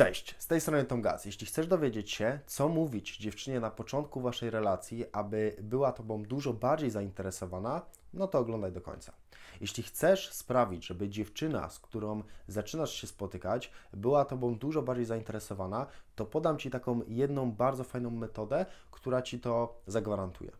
Cześć, z tej strony Tom Gaz. Jeśli chcesz dowiedzieć się, co mówić dziewczynie na początku waszej relacji, aby była tobą dużo bardziej zainteresowana, no to oglądaj do końca. Jeśli chcesz sprawić, żeby dziewczyna, z którą zaczynasz się spotykać, była tobą dużo bardziej zainteresowana, to podam ci taką jedną bardzo fajną metodę, która ci to zagwarantuje.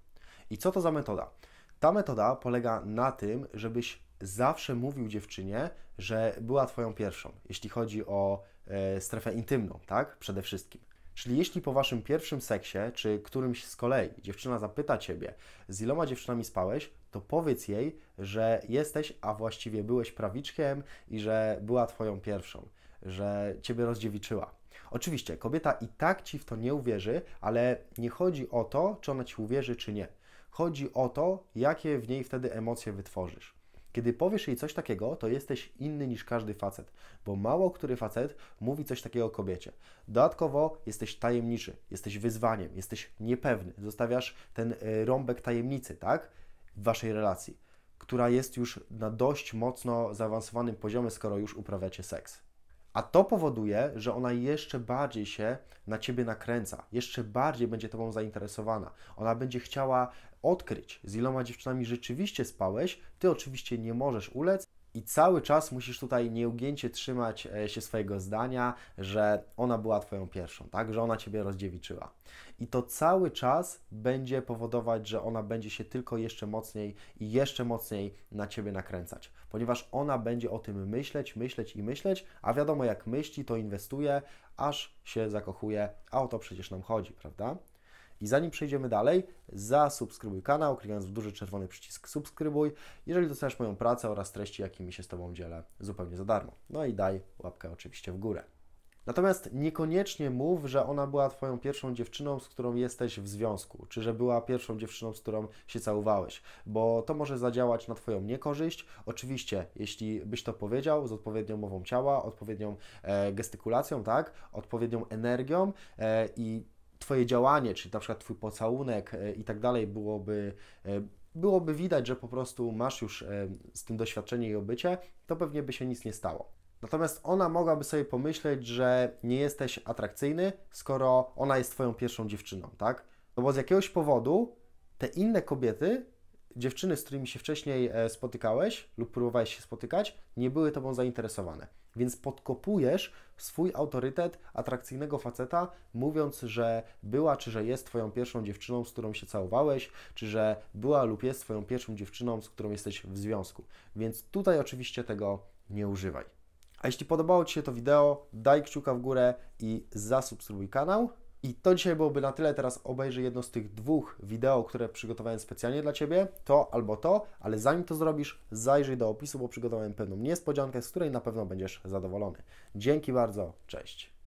I co to za metoda? Ta metoda polega na tym, żebyś zawsze mówił dziewczynie, że była Twoją pierwszą, jeśli chodzi o e, strefę intymną, tak? Przede wszystkim. Czyli jeśli po waszym pierwszym seksie, czy którymś z kolei, dziewczyna zapyta ciebie, z iloma dziewczynami spałeś, to powiedz jej, że jesteś, a właściwie byłeś prawiczkiem i że była twoją pierwszą, że ciebie rozdziewiczyła. Oczywiście, kobieta i tak ci w to nie uwierzy, ale nie chodzi o to, czy ona ci uwierzy, czy nie. Chodzi o to, jakie w niej wtedy emocje wytworzysz. Kiedy powiesz jej coś takiego, to jesteś inny niż każdy facet, bo mało który facet mówi coś takiego kobiecie. Dodatkowo jesteś tajemniczy, jesteś wyzwaniem, jesteś niepewny, zostawiasz ten e, rąbek tajemnicy, tak? W waszej relacji, która jest już na dość mocno zaawansowanym poziomie, skoro już uprawiacie seks. A to powoduje, że ona jeszcze bardziej się na ciebie nakręca, jeszcze bardziej będzie tobą zainteresowana. Ona będzie chciała odkryć, z iloma dziewczynami rzeczywiście spałeś, ty oczywiście nie możesz ulec, i cały czas musisz tutaj nieugięcie trzymać e, się swojego zdania, że ona była Twoją pierwszą, tak? Że ona Ciebie rozdziewiczyła. I to cały czas będzie powodować, że ona będzie się tylko jeszcze mocniej i jeszcze mocniej na Ciebie nakręcać, ponieważ ona będzie o tym myśleć, myśleć i myśleć, a wiadomo, jak myśli, to inwestuje, aż się zakochuje, a o to przecież nam chodzi, prawda? I zanim przejdziemy dalej, zasubskrybuj kanał, klikając w duży czerwony przycisk subskrybuj, jeżeli doceniasz moją pracę oraz treści, jakimi się z Tobą dzielę zupełnie za darmo. No i daj łapkę oczywiście w górę. Natomiast niekoniecznie mów, że ona była Twoją pierwszą dziewczyną, z którą jesteś w związku, czy że była pierwszą dziewczyną, z którą się całowałeś, bo to może zadziałać na Twoją niekorzyść. Oczywiście, jeśli byś to powiedział z odpowiednią mową ciała, odpowiednią e, gestykulacją, tak, odpowiednią energią e, i Twoje działanie, czy na przykład Twój pocałunek e, i tak dalej, byłoby, e, byłoby widać, że po prostu masz już e, z tym doświadczenie i obycie, to pewnie by się nic nie stało. Natomiast ona mogłaby sobie pomyśleć, że nie jesteś atrakcyjny, skoro ona jest Twoją pierwszą dziewczyną, tak? No bo z jakiegoś powodu te inne kobiety dziewczyny, z którymi się wcześniej e, spotykałeś lub próbowałeś się spotykać, nie były tobą zainteresowane. Więc podkopujesz swój autorytet atrakcyjnego faceta, mówiąc, że była czy że jest twoją pierwszą dziewczyną, z którą się całowałeś, czy że była lub jest twoją pierwszą dziewczyną, z którą jesteś w związku. Więc tutaj oczywiście tego nie używaj. A jeśli podobało Ci się to wideo, daj kciuka w górę i zasubskrybuj kanał. I to dzisiaj byłoby na tyle. Teraz obejrzyj jedno z tych dwóch wideo, które przygotowałem specjalnie dla Ciebie. To albo to, ale zanim to zrobisz, zajrzyj do opisu, bo przygotowałem pewną niespodziankę, z której na pewno będziesz zadowolony. Dzięki bardzo, cześć.